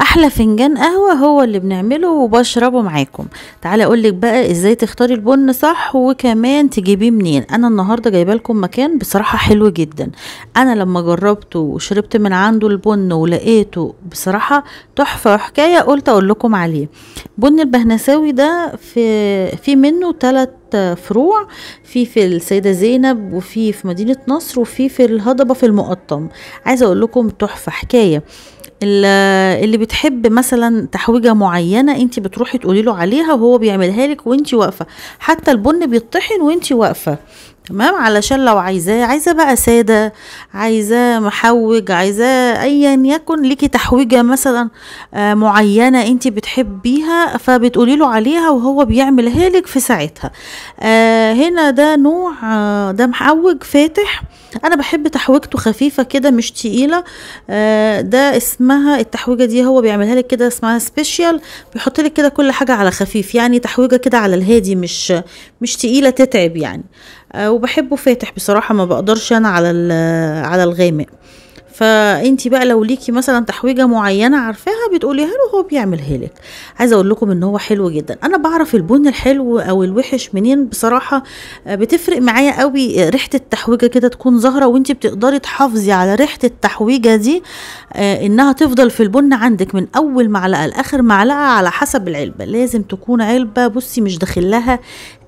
احلى فنجان قهوه هو اللي بنعمله وبشربه معاكم تعالى اقولك بقى ازاي تختاري البن صح وكمان تجيبيه منين انا النهارده جايبه لكم مكان بصراحه حلو جدا انا لما جربته وشربت من عنده البن ولقيته بصراحه تحفه وحكايه قلت اقول لكم عليه بن البهنساوي ده في في منه تلت فروع في في السيدة زينب وفي في مدينة نصر وفي في الهضبة في المقطم عايزة اقول لكم تحفة حكاية اللي بتحب مثلا تحويجه معينه انت بتروحي تقولي له عليها وهو بيعملها لك وانت واقفه حتى البن بيطحن وانت واقفه تمام علشان لو عايزاه عايزاه بقى ساده عايزاه محوج عايزاه ايا يكن ليكي تحويجه مثلا آه، معينه انت بتحبيها فبتقولي له عليها وهو بيعملها لك في ساعتها آه، هنا ده نوع آه، ده محوج فاتح انا بحب تحويجته خفيفه كده مش تقيله آه ده اسمها التحويجه دي هو بيعملها لك كده اسمها سبيشيال بيحط لك كده كل حاجه على خفيف يعني تحويجه كده على الهادي مش مش تقيله تتعب يعني آه وبحبه فاتح بصراحه ما بقدرش انا على على الغامق فانت بقى لو ليكي مثلا تحويجه معينه عارفاها بتقوليها له هو بيعملها لك عايزه اقول لكم ان هو حلو جدا انا بعرف البن الحلو او الوحش منين بصراحه آه، بتفرق معايا قوي آه، ريحه التحويجه كده تكون ظاهره وانت بتقدري تحافظي على ريحه التحويجه دي آه، انها تفضل في البن عندك من اول معلقه لاخر معلقه على حسب العلبه لازم تكون علبه بصي مش داخل لها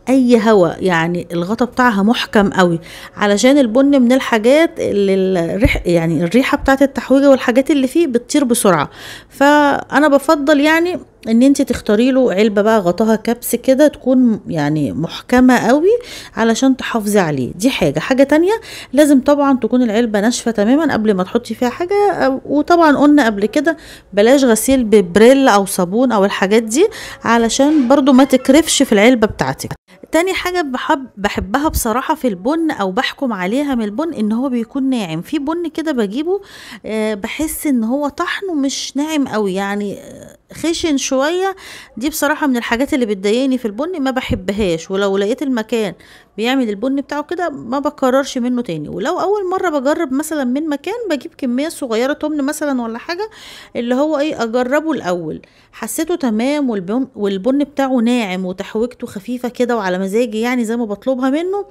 اي هواء يعني الغطا بتاعها محكم قوي علشان البن من الحاجات اللي يعني الريحه بتاعت التحويجه والحاجات اللي فيه بتطير بسرعه فانا بفضل يعني ان انت تختاري له علبه بقى غطاها كبس كده تكون يعني محكمه قوي علشان تحافظي عليه دي حاجه حاجه تانية لازم طبعا تكون العلبه ناشفه تماما قبل ما تحطي فيها حاجه وطبعا قلنا قبل كده بلاش غسيل ببريل او صابون او الحاجات دي علشان برضو ما تكرفش في العلبه بتاعتك تاني حاجة بحب بحبها بصراحة في البن أو بحكم عليها من البن إن هو بيكون ناعم في بن كده بجيبه آه، بحس إن هو طحنه مش ناعم قوي يعني خشن شوية شويه دي بصراحه من الحاجات اللي بتضايقني في البن ما بحبهاش ولو لقيت المكان بيعمل البن بتاعه كده ما بكررش منه تاني ولو اول مره بجرب مثلا من مكان بجيب كميه صغيره تمن مثلا ولا حاجه اللي هو ايه اجربه الاول حسيته تمام والبن, والبن بتاعه ناعم وتحويجته خفيفه كده وعلى مزاجي يعني زي ما بطلبها منه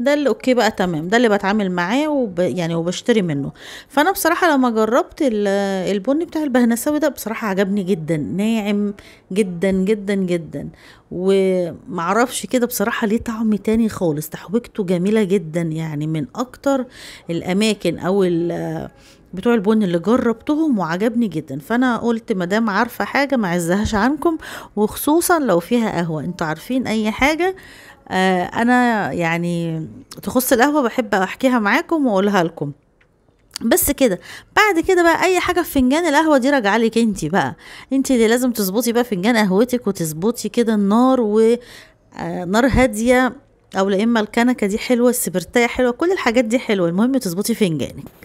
ده اللي اوكي بقى تمام ده اللي بتعامل معاه وب يعني وبشتري منه فانا بصراحه لما جربت البن بتاع البهنساوي ده بصراحه عجبني جدا ناعم جدا جدا جدا ومعرفش كده بصراحه ليه طعم تاني خالص خالص تحويجته جميله جدا يعني من اكتر الاماكن او بتوع البن اللي جربتهم وعجبني جدا فانا قلت مدام عارفه حاجه ما عزهاش عنكم وخصوصا لو فيها قهوه انتوا عارفين اي حاجه آه، انا يعني تخص القهوه بحب احكيها معاكم واقولها لكم بس كده بعد كده بقى اي حاجه في فنجان القهوه دي راجعه لك انت بقى انت اللي لازم تظبطي بقى فنجان قهوتك وتظبطي كده النار و آه، نار هاديه او لا اما الكنكه دي حلوه السبرتايه حلوه كل الحاجات دي حلوه المهم تظبطي فنجانك